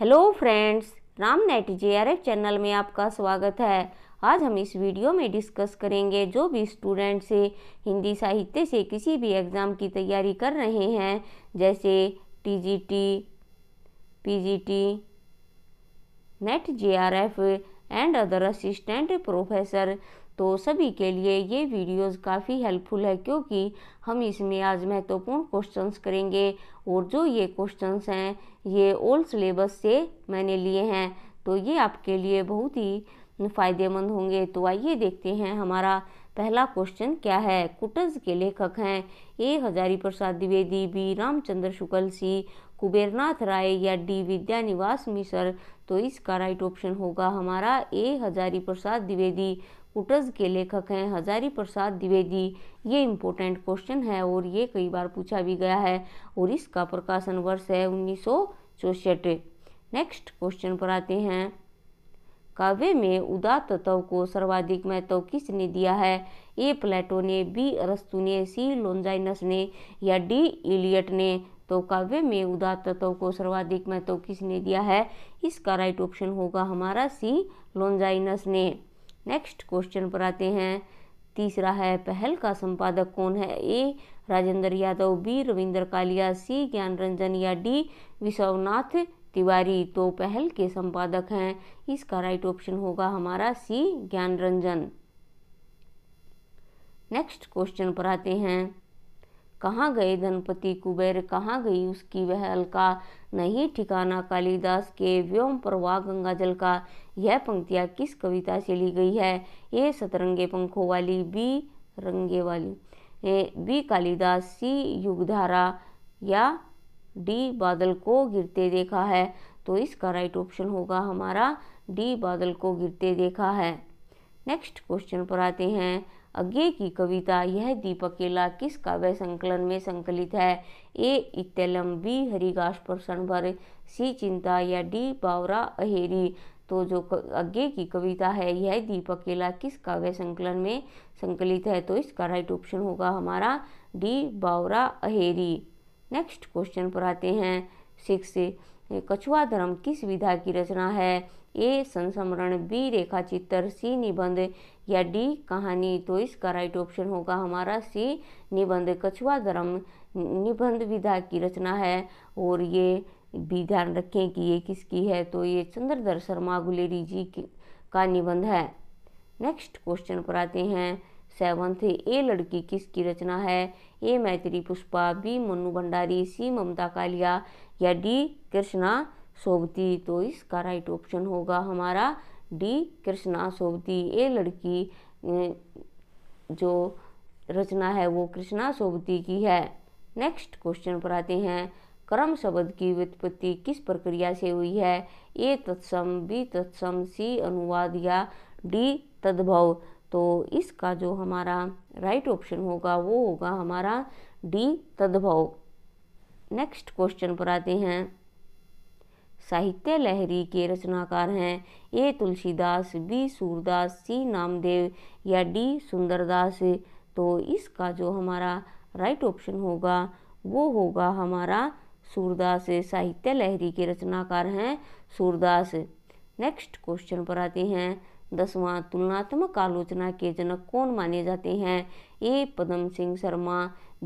hello friends Ram NET J R F channel में आपका स्वागत है आज हम इस वीडियो में डिस्कस करेंगे जो भी स्टूडेंट से हिंदी साहित्य से किसी भी एग्ज़ाम की तैयारी कर रहे हैं जैसे TGT, PGT, NET JRF and other assistant professor तो सभी के लिए ये वीडियोस काफ़ी हेल्पफुल है क्योंकि हम इसमें आज महत्वपूर्ण क्वेश्चंस करेंगे और जो ये क्वेश्चंस हैं ये ओल्ड सिलेबस से मैंने लिए हैं तो ये आपके लिए बहुत ही फ़ायदेमंद होंगे तो आइए देखते हैं हमारा पहला क्वेश्चन क्या है कुटज के लेखक हैं A Hazari Prasad Dwivedi B Ramchandra Shukla C Kubernath Rai या डी विद्यानिवास मिश्र तो इसका राइट ऑप्शन होगा हमारा ए हजारी प्रसाद द्विवेदी उटस के लेखक हैं हजारी प्रसाद द्विवेदी ये इम्पोर्टेंट क्वेश्चन है और ये कई बार पूछा भी गया है और इसका प्रकाशन वर्ष है उन्नीस नेक्स्ट क्वेश्चन पर आते हैं काव्य में उदात तत्व को सर्वाधिक महत्व किसने दिया है ए प्लेटो ने बी अरस्तु ने सी लोन्जाइनस ने या डी इलियट ने तो काव्य में उदात तत्व को सर्वाधिक महत्व किसने दिया है इसका राइट ऑप्शन होगा हमारा सी लोन्जाइनस ने नेक्स्ट क्वेश्चन पर आते हैं तीसरा है पहल का संपादक कौन है A Rajendra Yadav B Ravindra Kalia C Gyan Ranjan या डी विश्वनाथ तिवारी तो पहल के संपादक हैं इसका राइट ऑप्शन होगा हमारा सी ज्ञान रंजन नेक्स्ट क्वेश्चन पर आते हैं कहाँ गए धनपति कुबेर कहाँ गई उसकी वह अलका नहीं ठिकाना कालिदास के व्योम प्रवाह गंगा जल का यह पंक्तियाँ किस कविता से ली गई है ये सतरंगे पंखों वाली बी रंगे वाली ए, बी कालिदास सी युगधारा या डी बादल को गिरते देखा है तो इसका राइट ऑप्शन होगा हमारा डी बादल को गिरते देखा है नेक्स्ट क्वेश्चन पर आते हैं अज्ञे की कविता यह दीपक केला किस काव्य संकलन में संकलित है ए इतलम बी हरिगाश पर सी चिंता या डी बावरा अहेरी तो जो अज्ञे की कविता है यह दीपक केला किस काव्य संकलन में संकलित है तो इसका राइट ऑप्शन होगा हमारा डी बावरा अहेरी नेक्स्ट क्वेश्चन पर आते हैं सिक्स कछुआ धर्म किस विधा की रचना है ए संस्मरण बी रेखा चित्र सी निबंध या डी कहानी तो इसका राइट ऑप्शन होगा हमारा सी निबंध कछुआ धर्म निबंध विधा की रचना है और ये भी ध्यान रखें कि ये किसकी है तो ये चंद्रधर शर्मा गुलेरी जी का निबंध है नेक्स्ट क्वेश्चन पर आते हैं सेवंथ ए लड़की किसकी रचना है A Maitreyi Pushpa B Mannu Bhandari C Mamta Kalia या डी कृष्णा सोबती तो इसका राइट ऑप्शन होगा हमारा डी कृष्णा सोबती ये लड़की जो रचना है वो कृष्णा सोबती की है नेक्स्ट क्वेश्चन पर आते हैं क्रम शब्द की व्युत्पत्ति किस प्रक्रिया से हुई है ए तत्सम बी तत्सम सी अनुवाद या डी तद्भव तो इसका जो हमारा राइट ऑप्शन होगा वो होगा हमारा डी तद्भव नेक्स्ट क्वेश्चन पर आते हैं साहित्य लहरी के रचनाकार हैं A Tulsidas B Surdas C Namdev या डी सुंदरदास तो इसका जो हमारा राइट ऑप्शन होगा वो होगा हमारा सूरदास साहित्य लहरी के रचनाकार हैं सूरदास नेक्स्ट क्वेश्चन पर आते हैं दसवां तुलनात्मक आलोचना के जनक कौन माने जाते हैं A Padam Singh Sharma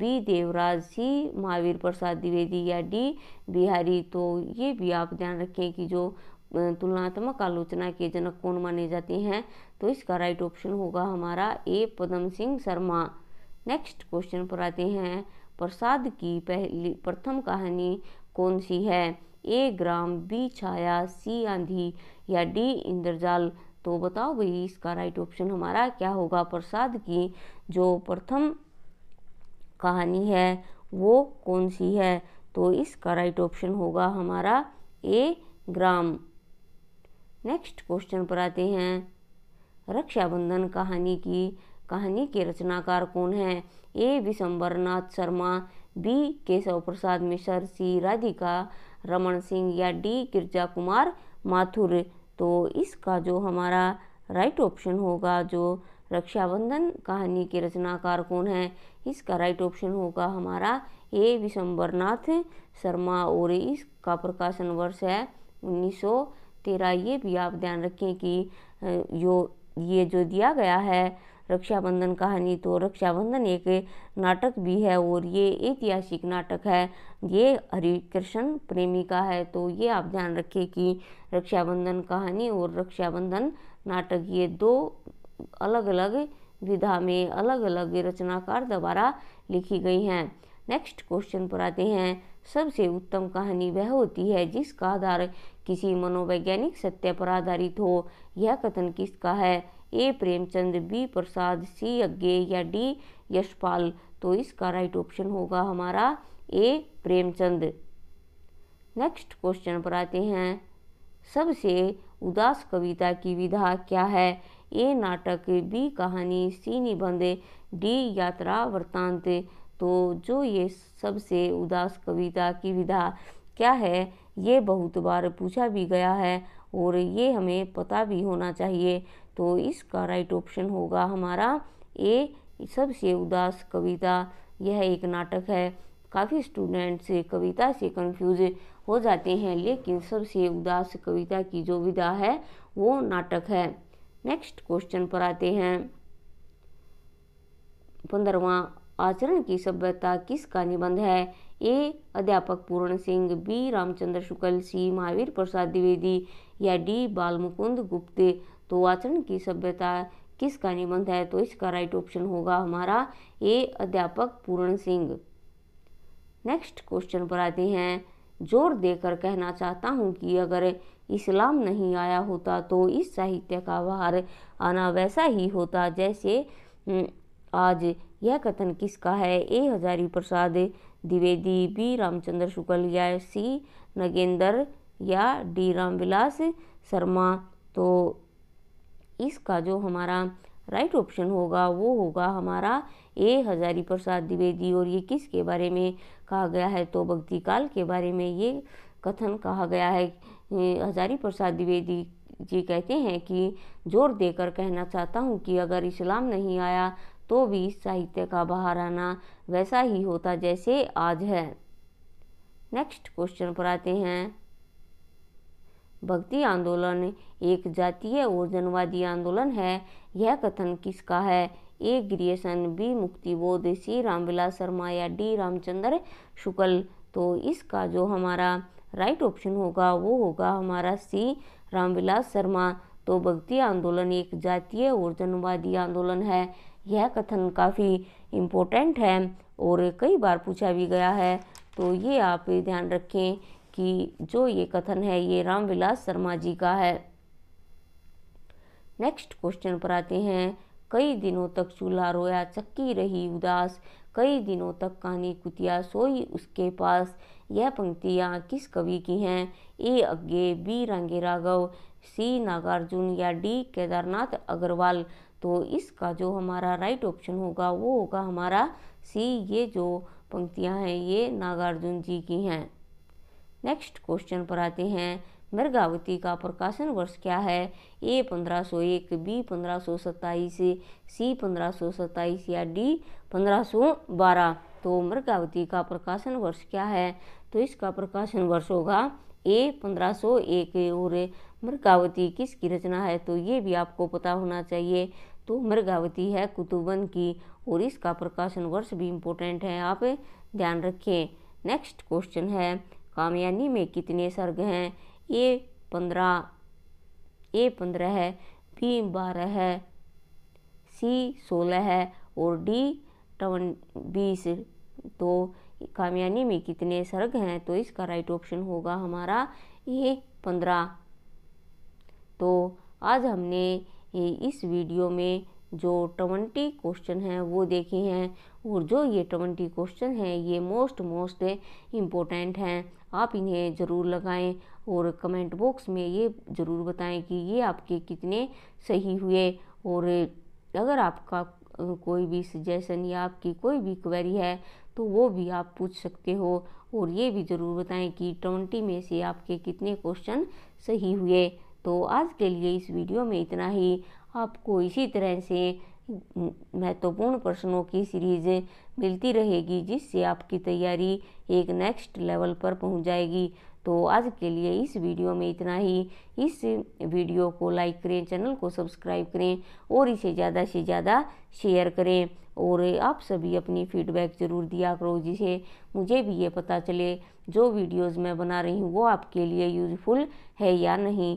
B Devraj C Mahavir Prasad Dwivedi या डी बिहारी तो ये भी आप ध्यान रखें कि जो तुलनात्मक आलोचना के जनक कौन माने जाते हैं तो इसका राइट ऑप्शन होगा हमारा A Padam Singh Sharma next question पर आते हैं प्रसाद की पहली प्रथम कहानी कौन सी है ए ग्राम बी छाया सी आंधी या डी इंद्रजाल तो बताओ भाई इसका राइट ऑप्शन हमारा क्या होगा प्रसाद की जो प्रथम कहानी है वो कौन सी है तो इसका राइट ऑप्शन होगा हमारा ए ग्राम नेक्स्ट क्वेश्चन पर आते हैं रक्षाबंधन कहानी की कहानी के रचनाकार कौन हैं A Nath Sharma B Keshav Prasad Mishra C Radhika Raman Singh या डी गिरजा कुमार माथुर तो इसका जो हमारा राइट ऑप्शन होगा जो रक्षाबंधन कहानी के रचनाकार कौन है इसका राइट ऑप्शन होगा हमारा ए विशंबरनाथ शर्मा और इसका प्रकाशन वर्ष है 1913 ये भी आप ध्यान रखें कि जो ये जो दिया गया है रक्षाबंधन कहानी तो रक्षाबंधन एक नाटक भी है और ये ऐतिहासिक नाटक है ये हरि कृष्ण प्रेमी का है तो ये आप ध्यान रखें कि रक्षाबंधन कहानी और रक्षाबंधन नाटक ये दो अलग अलग विधा में अलग अलग रचनाकार द्वारा लिखी गई हैं नेक्स्ट क्वेश्चन पर आते हैं सबसे उत्तम कहानी वह होती है जिसका आधार किसी मनोवैज्ञानिक सत्य पर आधारित हो यह कथन किसका है A Premchand B Prasad C Agyeya या डी यशपाल तो इसका राइट ऑप्शन होगा हमारा ए प्रेमचंद नेक्स्ट क्वेश्चन पर आते हैं सबसे उदास कविता की विधा क्या है ए नाटक बी कहानी सी निबंध डी यात्रा वृतांत तो जो ये सबसे उदास कविता की विधा क्या है ये बहुत बार पूछा भी गया है और ये हमें पता भी होना चाहिए तो इसका राइट ऑप्शन होगा हमारा ए सबसे उदास कविता यह एक नाटक है काफ़ी स्टूडेंट्स कविता से कंफ्यूज हो जाते हैं लेकिन सबसे उदास कविता की जो विधा है वो नाटक है नेक्स्ट क्वेश्चन पर आते हैं पंद्रवा आचरण की सभ्यता किसका निबंध है ए अध्यापक पूर्ण सिंह बी रामचंद्र शुक्ल सी महावीर प्रसाद द्विवेदी या डी बालमुकुंद गुप्त तो आचरण की सभ्यता किसका निबंध है तो इसका राइट ऑप्शन होगा हमारा ए अध्यापक पूरण सिंह नेक्स्ट क्वेश्चन पर आते हैं जोर देकर कहना चाहता हूँ कि अगर इस्लाम नहीं आया होता तो इस साहित्य का बाहर आना वैसा ही होता जैसे हम्म, आज यह कथन किसका है ए हजारी प्रसाद द्विवेदी बी रामचंद्र शुक्ल या सी नगेंद्र या डी रामविलास शर्मा तो इसका जो हमारा राइट ऑप्शन होगा वो होगा हमारा ए हजारी प्रसाद द्विवेदी और ये किसके बारे में कहा गया है तो भक्ति काल के बारे में ये कथन कहा गया है हजारी प्रसाद द्विवेदी जी कहते हैं कि जोर देकर कहना चाहता हूँ कि अगर इस्लाम नहीं आया तो भी इस साहित्य का बाहर आना वैसा ही होता जैसे आज है नेक्स्ट क्वेश्चन पर आते हैं भक्ति आंदोलन एक जातीय और जनवादी आंदोलन है यह कथन किसका है ए ग्रियसन बी मुक्ति बोध सी रामविलास शर्मा या डी रामचंद्र शुक्ल तो इसका जो हमारा राइट ऑप्शन होगा वो होगा हमारा सी रामविलास शर्मा तो भक्ति आंदोलन एक जातीय और जनवादी आंदोलन है यह कथन काफ़ी इम्पोर्टेंट है और कई बार पूछा भी गया है तो ये आप ध्यान रखें कि जो ये कथन है ये रामविलास शर्मा जी का है नेक्स्ट क्वेश्चन पर आते हैं कई दिनों तक चूल्हा रोया चक्की रही उदास कई दिनों तक कहानी कुतिया सोई उसके पास यह पंक्तियाँ किस कवि की हैं A Agyeya B Rangeya Raghav C Nagarjun या डी केदारनाथ अग्रवाल तो इसका जो हमारा राइट ऑप्शन होगा वो होगा हमारा सी ये जो पंक्तियाँ हैं ये नागार्जुन जी की हैं नेक्स्ट क्वेश्चन पर आते हैं मृगावती का प्रकाशन वर्ष क्या है ए 1501 बी 1527 सी 1527 या डी 1512 तो मृगावती का प्रकाशन वर्ष क्या है तो इसका प्रकाशन वर्ष होगा ए 1501 और मृगावती किसकी रचना है तो ये भी आपको पता होना चाहिए तो मृगावती है कुतुबन की और इसका प्रकाशन वर्ष भी इम्पोर्टेंट है आप ध्यान रखें नेक्स्ट क्वेश्चन है कामयानी में कितने स्वर्ग हैं ए पंद्रह ए पंद्रह है बी बारह है सी सोलह है और डी टवन बीस तो कामयानी में कितने स्वर्ग हैं तो इसका राइट ऑप्शन होगा हमारा ए पंद्रह तो आज हमने इस वीडियो में जो ट्वेंटी क्वेश्चन हैं वो देखे हैं और जो ये ट्वेंटी क्वेश्चन हैं ये मोस्ट मोस्ट इम्पोर्टेंट हैं आप इन्हें ज़रूर लगाएं और कमेंट बॉक्स में ये ज़रूर बताएं कि ये आपके कितने सही हुए और अगर आपका कोई भी सजेशन या आपकी कोई भी क्वेरी है तो वो भी आप पूछ सकते हो और ये भी ज़रूर बताएं कि ट्वेंटी में से आपके कितने क्वेश्चन सही हुए तो आज के लिए इस वीडियो में इतना ही आपको इसी तरह से महत्वपूर्ण प्रश्नों की सीरीज़ मिलती रहेगी जिससे आपकी तैयारी एक नेक्स्ट लेवल पर पहुंच जाएगी तो आज के लिए इस वीडियो में इतना ही इस वीडियो को लाइक करें चैनल को सब्सक्राइब करें और इसे ज़्यादा से ज़्यादा शेयर करें और आप सभी अपनी फीडबैक ज़रूर दिया करो जिसे मुझे भी ये पता चले जो वीडियोस मैं बना रही हूँ वो आपके लिए यूज़फुल है या नहीं